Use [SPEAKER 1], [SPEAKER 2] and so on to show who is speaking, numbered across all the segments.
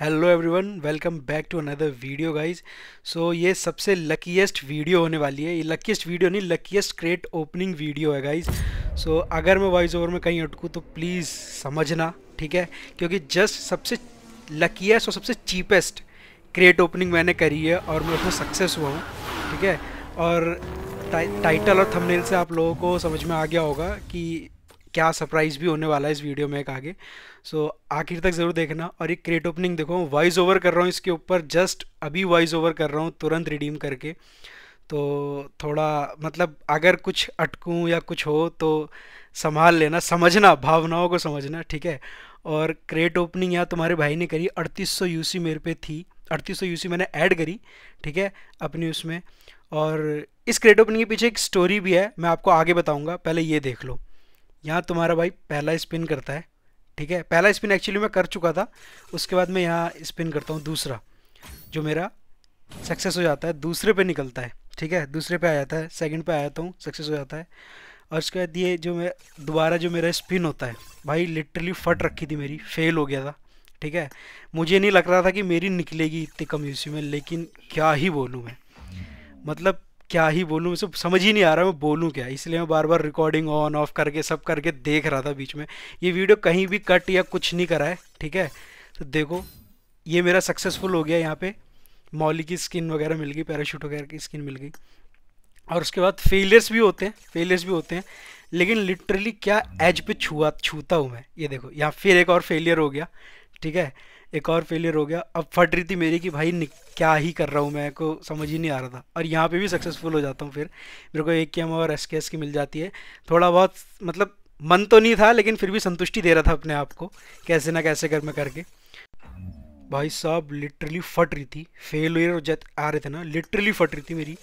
[SPEAKER 1] hello everyone welcome back to another video guys so ये सबसे luckiest video होने वाली है ये लकीस्ट वीडियो नहीं लकीस्ट क्रेट ओपनिंग वीडियो है गाइस सो so, अगर मैं वॉइस ओवर में कहीं अटकूँ तो प्लीज़ समझना ठीक है क्योंकि जस्ट सबसे लकीस्ट और सबसे चीपेस्ट क्रेट ओपनिंग मैंने करी है और मैं उसमें सक्सेस हुआ हूँ ठीक है और टाइटल और थमनेल से आप लोगों को समझ में आ गया होगा कि क्या सरप्राइज भी होने वाला है इस वीडियो में एक आगे सो so, आखिर तक ज़रूर देखना और एक क्रेट ओपनिंग देखो वॉइस ओवर कर रहा हूँ इसके ऊपर जस्ट अभी वॉइस ओवर कर रहा हूँ तुरंत रिडीम करके तो थोड़ा मतलब अगर कुछ अटकूँ या कुछ हो तो संभाल लेना समझना भावनाओं को समझना ठीक है और क्रेट ओपनिंग यहाँ तुम्हारे भाई ने करी 3800 यूसी मेरे पे थी 3800 यूसी मैंने ऐड करी ठीक है अपनी उसमें और इस क्रेट ओपनिंग के पीछे एक स्टोरी भी है मैं आपको आगे बताऊँगा पहले ये देख लो यहाँ तुम्हारा भाई पहला स्पिन करता है ठीक है पहला स्पिन एक्चुअली मैं कर चुका था उसके बाद मैं यहाँ स्पिन करता हूँ दूसरा जो मेरा सक्सेस हो जाता है दूसरे पे निकलता है ठीक है दूसरे पे आ जाता है सेकंड पे आ जाता हूँ सक्सेस हो जाता है और उसके बाद ये जो मैं दोबारा जो मेरा स्पिन होता है भाई लिटरली फट रखी थी मेरी फेल हो गया था ठीक है मुझे नहीं लग रहा था कि मेरी निकलेगी इतनी कम यूसी में लेकिन क्या ही बोलूँ मैं मतलब क्या ही बोलूँ सब समझ ही नहीं आ रहा मैं बोलूँ क्या इसलिए मैं बार बार रिकॉर्डिंग ऑन ऑफ करके सब करके देख रहा था बीच में ये वीडियो कहीं भी कट या कुछ नहीं करा है ठीक है तो देखो ये मेरा सक्सेसफुल हो गया यहाँ पे मौली की स्किन वगैरह मिल गई पैराशूट वगैरह की स्किन मिल गई और उसके बाद फेलियर्स भी होते हैं फेलियर्स भी होते हैं लेकिन लिटरली क्या एज पे छुआ छूता हूँ मैं ये देखो यहाँ फिर एक और फेलियर हो गया ठीक है एक और फेलियर हो गया अब फट रही थी मेरी कि भाई क्या ही कर रहा हूँ मैं को समझ ही नहीं आ रहा था और यहाँ पे भी सक्सेसफुल हो जाता हूँ फिर मेरे को एक के एम और एस के एस की मिल जाती है थोड़ा बहुत मतलब मन तो नहीं था लेकिन फिर भी संतुष्टि दे रहा था अपने आप को कैसे ना कैसे कर मैं करके भाई साहब लिटरली फट रही थी फेलियर जब आ रहे थे ना लिटरली फट रही थी मेरी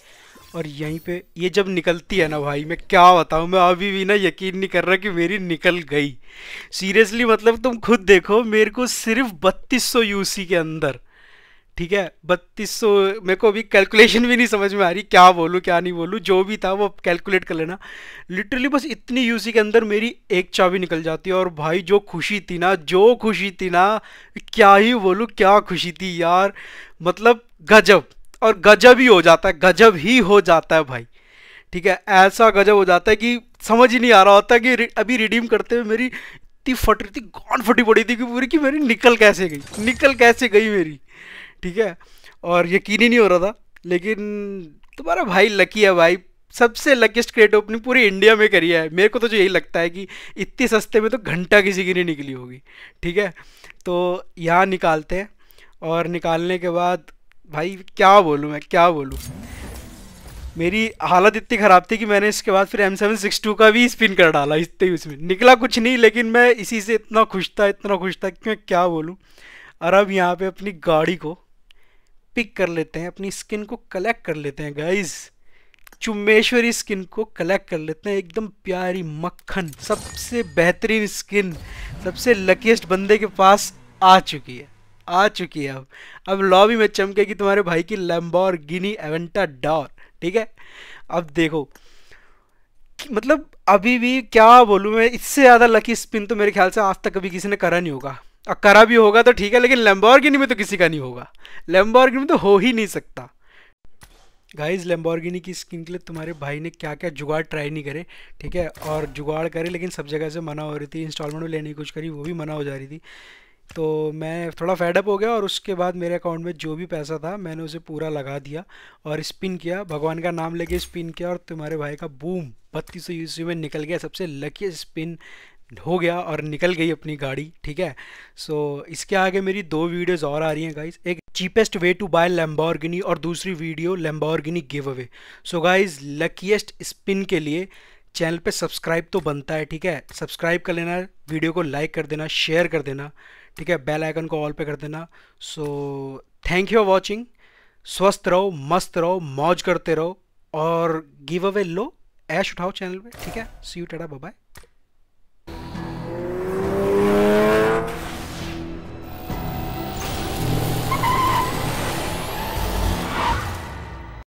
[SPEAKER 1] और यहीं पे ये जब निकलती है ना भाई मैं क्या बताऊँ मैं अभी भी ना यकीन नहीं कर रहा कि मेरी निकल गई सीरियसली मतलब तुम खुद देखो मेरे को सिर्फ बत्तीस सौ के अंदर ठीक है बत्तीस सौ मेरे को अभी कैलकुलेशन भी नहीं समझ में आ रही क्या बोलूँ क्या नहीं बोलूँ जो भी था वो कैलकुलेट कर लेना लिटरली बस इतनी यू के अंदर मेरी एक चाबी निकल जाती है और भाई जो खुशी थी ना जो खुशी थी ना क्या ही बोलूँ क्या खुशी थी यार मतलब गजब और गजब ही हो जाता है गजब ही हो जाता है भाई ठीक है ऐसा गजब हो जाता है कि समझ ही नहीं आ रहा होता कि अभी रिडीम करते हुए मेरी इतनी फट रही थी गॉन फटी पड़ी थी कि पूरी कि मेरी निकल कैसे गई निकल कैसे गई मेरी ठीक है और यकीन ही नहीं हो रहा था लेकिन तुम्हारा भाई लकी है भाई सबसे लकीस्ट क्रिएट ओपनिंग पूरी इंडिया में करी है मेरे को तो जो यही लगता है कि इतने सस्ते में तो घंटा किसी की नहीं निकली होगी ठीक है तो यहाँ निकालते हैं और निकालने के बाद भाई क्या बोलूँ मैं क्या बोलूँ मेरी हालत इतनी ख़राब थी कि मैंने इसके बाद फिर एम सेवन सिक्स टू का भी स्पिन कर डाला इतने ही उसमें निकला कुछ नहीं लेकिन मैं इसी से इतना खुश था इतना खुश था कि मैं क्या बोलूँ और अब यहाँ पे अपनी गाड़ी को पिक कर लेते हैं अपनी स्किन को कलेक्ट कर लेते हैं गाइज चुम्बेश्वरी स्किन को कलेक्ट कर लेते हैं एकदम प्यारी मक्खन सबसे बेहतरीन स्किन सबसे लकीस्ट बंदे के पास आ चुकी है आ चुकी है अब अब लॉबी में चमकेगी तुम्हारे भाई की लम्बोर गिनी एवेंटा डॉर ठीक है अब देखो मतलब अभी भी क्या बोलूँ मैं इससे ज़्यादा लकी स्पिन तो मेरे ख्याल से आज तक कभी किसी ने करा नहीं होगा अब करा भी होगा तो ठीक है लेकिन लेम्बॉर्गिनी में तो किसी का नहीं होगा लेम्बॉर्गिनी में तो हो ही नहीं सकता गाइज लेम्बोर्गिनी की स्किन के लिए तुम्हारे भाई ने क्या क्या जुगाड़ ट्राई नहीं करे ठीक है और जुगाड़ करे लेकिन सब जगह से मना हो रही थी इंस्टॉलमेंट में लेने की कोशिश करी वो भी मना हो जा रही थी तो मैं थोड़ा फैडअप हो गया और उसके बाद मेरे अकाउंट में जो भी पैसा था मैंने उसे पूरा लगा दिया और स्पिन किया भगवान का नाम लेके स्पिन किया और तुम्हारे भाई का बूम बत्तीस सौ यूसी में निकल गया सबसे लकी स्पिन हो गया और निकल गई अपनी गाड़ी ठीक है सो so, इसके आगे मेरी दो वीडियोज़ और आ रही हैं गाइज एक cheapest way to buy Lamborghini और दूसरी video Lamborghini give away so guys luckiest spin के लिए चैनल पे सब्सक्राइब तो बनता है ठीक है सब्सक्राइब कर लेना वीडियो को लाइक कर देना शेयर कर देना ठीक है बेल आइकन को ऑल पे कर देना so thank you for watching स्वस्थ रहो मस्त रहो मौज करते रहो और गिव अवे लो ऐश उठाओ चैनल पे ठीक है सी यू टाटा बाय